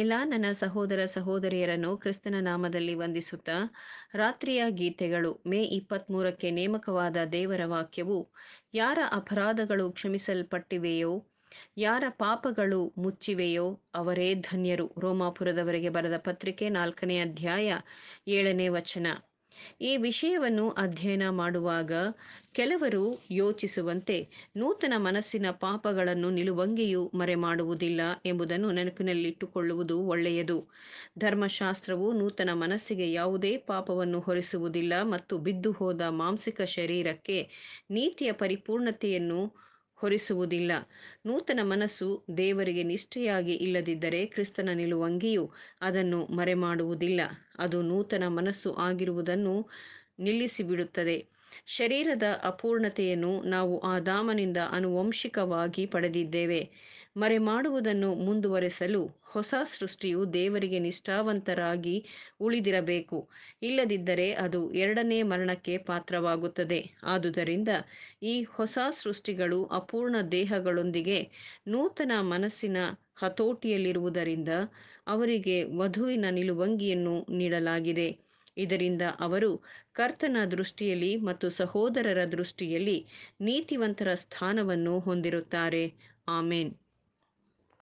ಎಲ್ಲ ನನ್ನ ಸಹೋದರ ಸಹೋದರಿಯರನ್ನು ಕ್ರಿಸ್ತನ ನಾಮದಲ್ಲಿ ವಂದಿಸುತ್ತಾ ರಾತ್ರಿಯ ಗೀತೆಗಳು ಮೇ ಇಪ್ಪತ್ತ್ ಮೂರಕ್ಕೆ ನೇಮಕವಾದ ದೇವರ ವಾಕ್ಯವು ಯಾರ ಅಪರಾಧಗಳು ಕ್ಷಮಿಸಲ್ಪಟ್ಟಿವೆಯೋ ಯಾರ ಪಾಪಗಳು ಮುಚ್ಚಿವೆಯೋ ಅವರೇ ಧನ್ಯರು ರೋಮಾಪುರದವರೆಗೆ ಬರೆದ ಪತ್ರಿಕೆ ನಾಲ್ಕನೇ ಅಧ್ಯಾಯ ಏಳನೇ ವಚನ ಈ ವಿಷಯವನ್ನು ಅಧ್ಯಯನ ಮಾಡುವಾಗ ಕೆಲವರು ಯೋಚಿಸುವಂತೆ ನೂತನ ಮನಸ್ಸಿನ ಪಾಪಗಳನ್ನು ಮರೆ ಮಾಡುವುದಿಲ್ಲ ಎಂಬುದನ್ನು ನೆನಪಿನಲ್ಲಿಟ್ಟುಕೊಳ್ಳುವುದು ಒಳ್ಳೆಯದು ಧರ್ಮಶಾಸ್ತ್ರವು ನೂತನ ಮನಸ್ಸಿಗೆ ಯಾವುದೇ ಪಾಪವನ್ನು ಹೊರಿಸುವುದಿಲ್ಲ ಮತ್ತು ಬಿದ್ದು ಹೋದ ಮಾಂಸಿಕ ಶರೀರಕ್ಕೆ ನೀತಿಯ ಪರಿಪೂರ್ಣತೆಯನ್ನು ಹೊರಿಸುವುದಿಲ್ಲ ನೂತನ ಮನಸ್ಸು ದೇವರಿಗೆ ನಿಷ್ಠೆಯಾಗಿ ಇಲ್ಲದಿದ್ದರೆ ಕ್ರಿಸ್ತನ ನಿಲುವಂಗಿಯು ಅದನ್ನು ಮರೆಮಾಡುವುದಿಲ್ಲ ಅದು ನೂತನ ಮನಸ್ಸು ಆಗಿರುವುದನ್ನು ನಿಲ್ಲಿಸಿಬಿಡುತ್ತದೆ ಶರೀರದ ಅಪೂರ್ಣತೆಯನ್ನು ನಾವು ಆ ಧಾಮನಿಂದ ಆನುವಂಶಿಕವಾಗಿ ಪಡೆದಿದ್ದೇವೆ ಮರೆ ಮಾಡುವುದನ್ನು ಮುಂದುವರೆಸಲು ಹೊಸ ಸೃಷ್ಟಿಯು ದೇವರಿಗೆ ನಿಷ್ಠಾವಂತರಾಗಿ ಉಳಿದಿರಬೇಕು ಇಲ್ಲದಿದ್ದರೆ ಅದು ಎರಡನೇ ಮರಣಕ್ಕೆ ಪಾತ್ರವಾಗುತ್ತದೆ ಆದುದರಿಂದ ಈ ಹೊಸ ಸೃಷ್ಟಿಗಳು ಅಪೂರ್ಣ ದೇಹಗಳೊಂದಿಗೆ ನೂತನ ಮನಸ್ಸಿನ ಹತೋಟಿಯಲ್ಲಿರುವುದರಿಂದ ಅವರಿಗೆ ವಧುವಿನ ನಿಲುವಂಗಿಯನ್ನು ನೀಡಲಾಗಿದೆ ಇದರಿಂದ ಅವರು ಕರ್ತನ ದೃಷ್ಟಿಯಲ್ಲಿ ಮತ್ತು ಸಹೋದರರ ದೃಷ್ಟಿಯಲ್ಲಿ ನೀತಿವಂತರ ಸ್ಥಾನವನ್ನು ಹೊಂದಿರುತ್ತಾರೆ ಆಮೇನ್